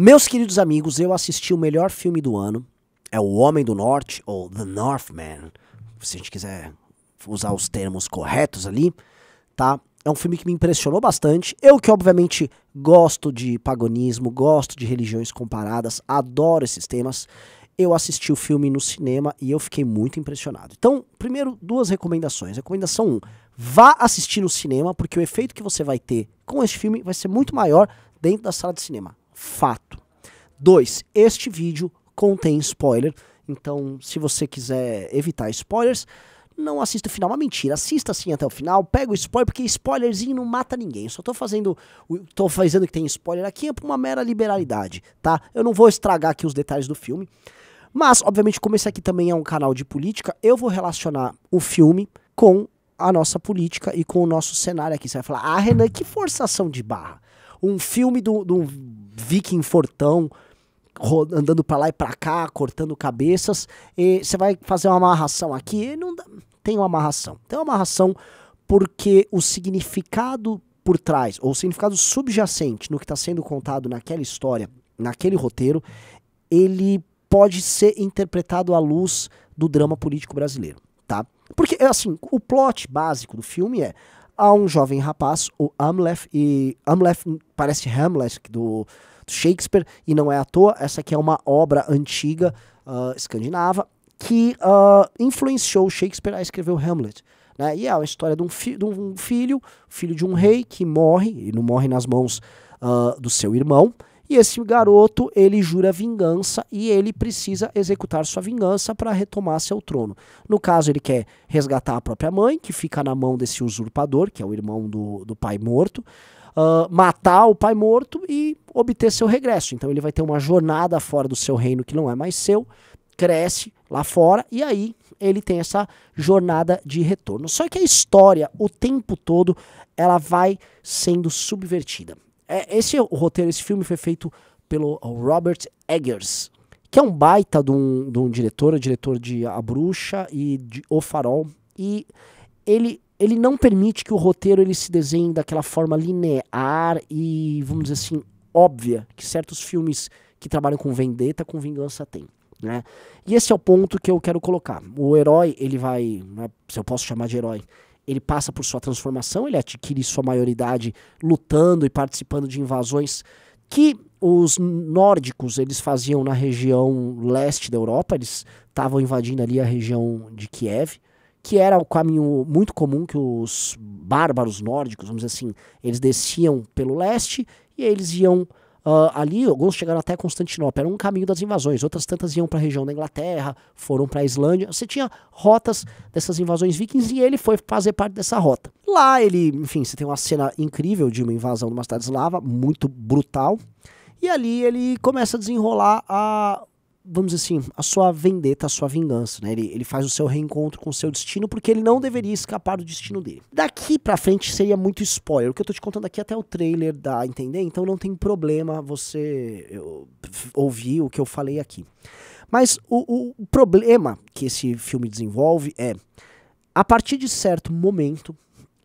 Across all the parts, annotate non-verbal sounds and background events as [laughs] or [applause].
Meus queridos amigos, eu assisti o melhor filme do ano. É O Homem do Norte, ou The Northman, se a gente quiser usar os termos corretos ali, tá? É um filme que me impressionou bastante. Eu que, obviamente, gosto de paganismo, gosto de religiões comparadas, adoro esses temas. Eu assisti o filme no cinema e eu fiquei muito impressionado. Então, primeiro, duas recomendações. Recomendação 1. Um, vá assistir no cinema, porque o efeito que você vai ter com esse filme vai ser muito maior dentro da sala de cinema. Fato dois Este vídeo contém spoiler, então se você quiser evitar spoilers, não assista o final. Uma mentira, assista sim até o final, pega o spoiler, porque spoilerzinho não mata ninguém. Eu só tô fazendo. tô fazendo que tem spoiler aqui é por uma mera liberalidade, tá? Eu não vou estragar aqui os detalhes do filme. Mas, obviamente, como esse aqui também é um canal de política, eu vou relacionar o filme com a nossa política e com o nosso cenário aqui. Você vai falar, ah, Renan, que forçação de barra. Um filme do, do Viking Fortão andando para lá e para cá, cortando cabeças, e você vai fazer uma amarração aqui, e não dá, tem uma amarração. Tem uma amarração porque o significado por trás, ou o significado subjacente no que está sendo contado naquela história, naquele roteiro, ele pode ser interpretado à luz do drama político brasileiro, tá? Porque, é assim, o plot básico do filme é há um jovem rapaz, o Amleth, e Amleth parece Hamlet do Shakespeare, e não é à toa, essa aqui é uma obra antiga uh, escandinava que uh, influenciou Shakespeare a escrever o Hamlet. Né? E é a história de um, fi de um filho, filho de um rei que morre, e não morre nas mãos uh, do seu irmão, e esse garoto, ele jura vingança e ele precisa executar sua vingança para retomar seu trono. No caso, ele quer resgatar a própria mãe, que fica na mão desse usurpador, que é o irmão do, do pai morto uh, matar o pai morto e obter seu regresso. Então ele vai ter uma jornada fora do seu reino que não é mais seu, cresce lá fora e aí ele tem essa jornada de retorno. Só que a história, o tempo todo, ela vai sendo subvertida. É, esse o roteiro, esse filme foi feito pelo Robert Eggers, que é um baita de um, de um diretor, é diretor de A Bruxa e de O Farol. E ele ele não permite que o roteiro ele se desenhe daquela forma linear e, vamos dizer assim, óbvia que certos filmes que trabalham com vendetta, com vingança têm. Né? E esse é o ponto que eu quero colocar. O herói, ele vai, né, se eu posso chamar de herói, ele passa por sua transformação, ele adquire sua maioridade lutando e participando de invasões que os nórdicos eles faziam na região leste da Europa, eles estavam invadindo ali a região de Kiev, que era o caminho muito comum que os bárbaros nórdicos, vamos dizer assim, eles desciam pelo leste e eles iam uh, ali, alguns chegaram até Constantinopla, era um caminho das invasões, outras tantas iam para a região da Inglaterra, foram para a Islândia. Você tinha rotas dessas invasões vikings e ele foi fazer parte dessa rota. Lá ele, enfim, você tem uma cena incrível de uma invasão de uma cidade eslava, muito brutal. E ali ele começa a desenrolar a, vamos dizer assim, a sua vendetta, a sua vingança, né? Ele, ele faz o seu reencontro com o seu destino porque ele não deveria escapar do destino dele. Daqui pra frente seria muito spoiler. O que eu tô te contando aqui é até o trailer dá a entender, então não tem problema você ouvir o que eu falei aqui. Mas o, o problema que esse filme desenvolve é, a partir de certo momento,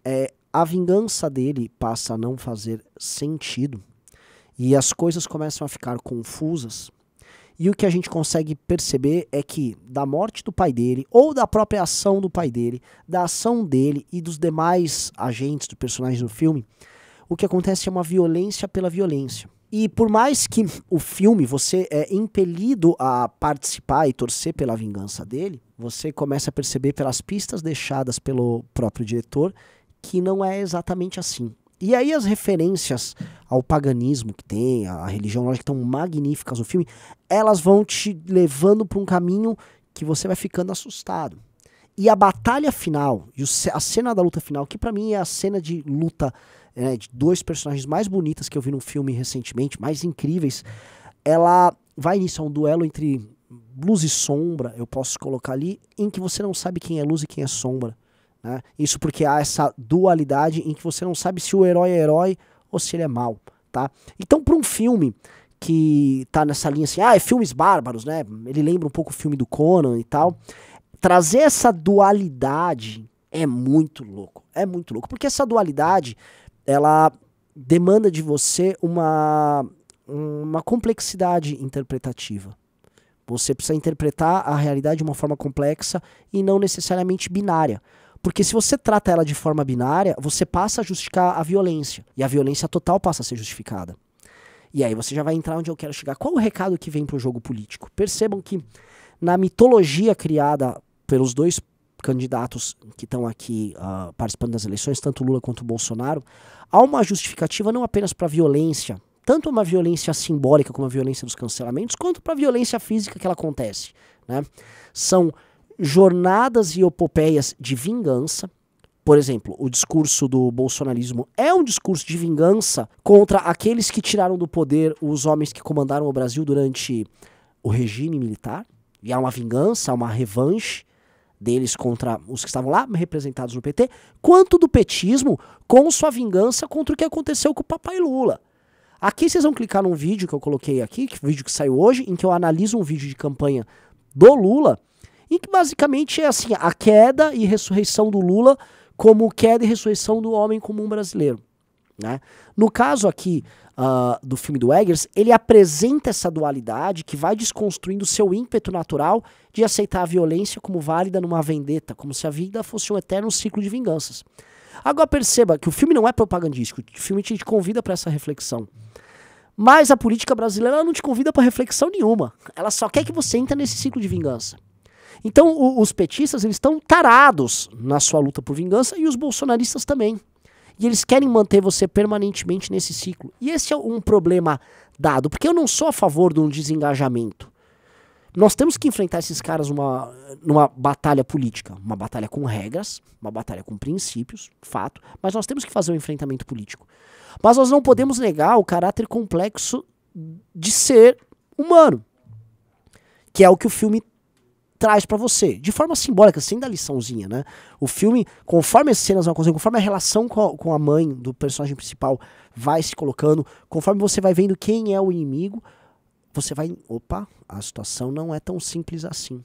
é, a vingança dele passa a não fazer sentido e as coisas começam a ficar confusas e o que a gente consegue perceber é que da morte do pai dele, ou da própria ação do pai dele, da ação dele e dos demais agentes do personagem do filme, o que acontece é uma violência pela violência. E por mais que o filme você é impelido a participar e torcer pela vingança dele, você começa a perceber pelas pistas deixadas pelo próprio diretor que não é exatamente assim. E aí as referências ao paganismo que tem, à religião lógica é tão magníficas no filme, elas vão te levando para um caminho que você vai ficando assustado. E a batalha final, e a cena da luta final, que para mim é a cena de luta né, de dois personagens mais bonitas que eu vi num filme recentemente, mais incríveis, ela vai iniciar é um duelo entre luz e sombra, eu posso colocar ali, em que você não sabe quem é luz e quem é sombra. Né? Isso porque há essa dualidade em que você não sabe se o herói é herói ou se ele é mal, tá? Então, para um filme que tá nessa linha assim, ah, é filmes bárbaros, né? Ele lembra um pouco o filme do Conan e tal. Trazer essa dualidade é muito louco, é muito louco, porque essa dualidade ela demanda de você uma uma complexidade interpretativa. Você precisa interpretar a realidade de uma forma complexa e não necessariamente binária. Porque se você trata ela de forma binária, você passa a justificar a violência. E a violência total passa a ser justificada. E aí você já vai entrar onde eu quero chegar. Qual o recado que vem para o jogo político? Percebam que na mitologia criada pelos dois candidatos que estão aqui uh, participando das eleições, tanto Lula quanto Bolsonaro, há uma justificativa não apenas para a violência, tanto uma violência simbólica como a violência dos cancelamentos, quanto para a violência física que ela acontece. Né? São jornadas e epopeias de vingança. Por exemplo, o discurso do bolsonarismo é um discurso de vingança contra aqueles que tiraram do poder os homens que comandaram o Brasil durante o regime militar. E há uma vingança, uma revanche deles contra os que estavam lá representados no PT, quanto do petismo com sua vingança contra o que aconteceu com o papai Lula. Aqui vocês vão clicar num vídeo que eu coloquei aqui, que é vídeo que saiu hoje, em que eu analiso um vídeo de campanha do Lula que basicamente é assim, a queda e ressurreição do Lula como queda e ressurreição do homem comum brasileiro. Né? No caso aqui uh, do filme do Eggers, ele apresenta essa dualidade que vai desconstruindo seu ímpeto natural de aceitar a violência como válida numa vendetta, como se a vida fosse um eterno ciclo de vinganças. Agora perceba que o filme não é propagandístico, o filme te convida para essa reflexão. Mas a política brasileira não te convida para reflexão nenhuma. Ela só quer que você entre nesse ciclo de vingança. Então o, os petistas eles estão tarados na sua luta por vingança e os bolsonaristas também. E eles querem manter você permanentemente nesse ciclo. E esse é um problema dado, porque eu não sou a favor de um desengajamento. Nós temos que enfrentar esses caras numa, numa batalha política, uma batalha com regras, uma batalha com princípios, fato, mas nós temos que fazer um enfrentamento político. Mas nós não podemos negar o caráter complexo de ser humano, que é o que o filme traz para você, de forma simbólica, sem dar liçãozinha, né? O filme, conforme as cenas vão acontecendo, conforme a relação com a, com a mãe do personagem principal vai se colocando, conforme você vai vendo quem é o inimigo, você vai, opa, a situação não é tão simples assim.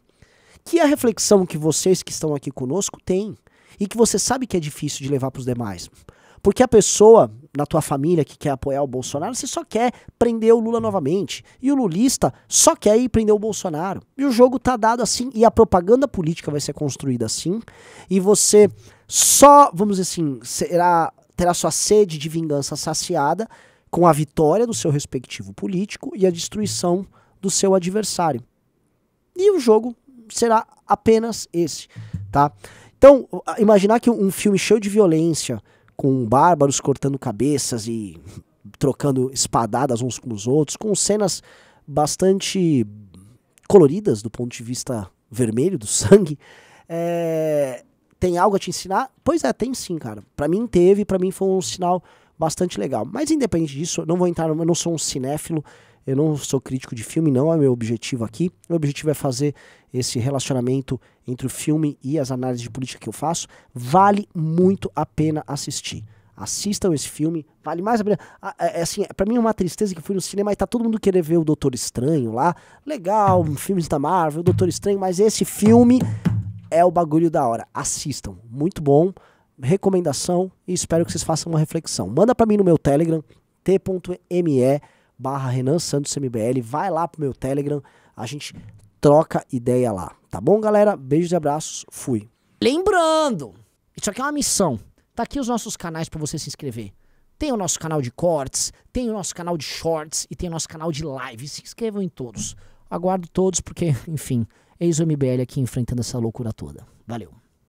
Que é a reflexão que vocês que estão aqui conosco têm e que você sabe que é difícil de levar para os demais. Porque a pessoa na tua família que quer apoiar o Bolsonaro, você só quer prender o Lula novamente. E o lulista só quer ir prender o Bolsonaro. E o jogo tá dado assim, e a propaganda política vai ser construída assim, e você só, vamos dizer assim, será, terá sua sede de vingança saciada com a vitória do seu respectivo político e a destruição do seu adversário. E o jogo será apenas esse, tá? Então, imaginar que um filme cheio de violência, com bárbaros cortando cabeças e trocando espadadas uns com os outros, com cenas bastante coloridas do ponto de vista vermelho do [laughs] sangue. É, tem algo a te ensinar? Pois é, tem sim, cara. Para mim teve, para mim foi um sinal bastante legal. Mas independente disso, não vou entrar, eu não sou um cinéfilo, eu não sou crítico de filme, não é meu objetivo aqui. Meu objetivo é fazer esse relacionamento entre o filme e as análises de política que eu faço. Vale muito a pena assistir. Assistam esse filme, vale mais a pena. Ah, é, é, assim, pra mim é uma tristeza que fui no cinema e tá todo mundo querendo ver o Doutor Estranho lá. Legal, filmes da Marvel, o Doutor Estranho, mas esse filme é o bagulho da hora. Assistam, muito bom recomendação e espero que vocês façam uma reflexão. Manda para mim no meu Telegram, t.me barra Renan Santos MBL, vai lá pro meu Telegram, a gente troca ideia lá, tá bom, galera? Beijos e abraços, fui. Lembrando, isso aqui é uma missão. Tá aqui os nossos canais para você se inscrever. Tem o nosso canal de cortes, tem o nosso canal de shorts e tem o nosso canal de live. Se inscrevam em todos. Aguardo todos porque, [laughs] enfim, eis o MBL aqui enfrentando essa loucura toda. Valeu.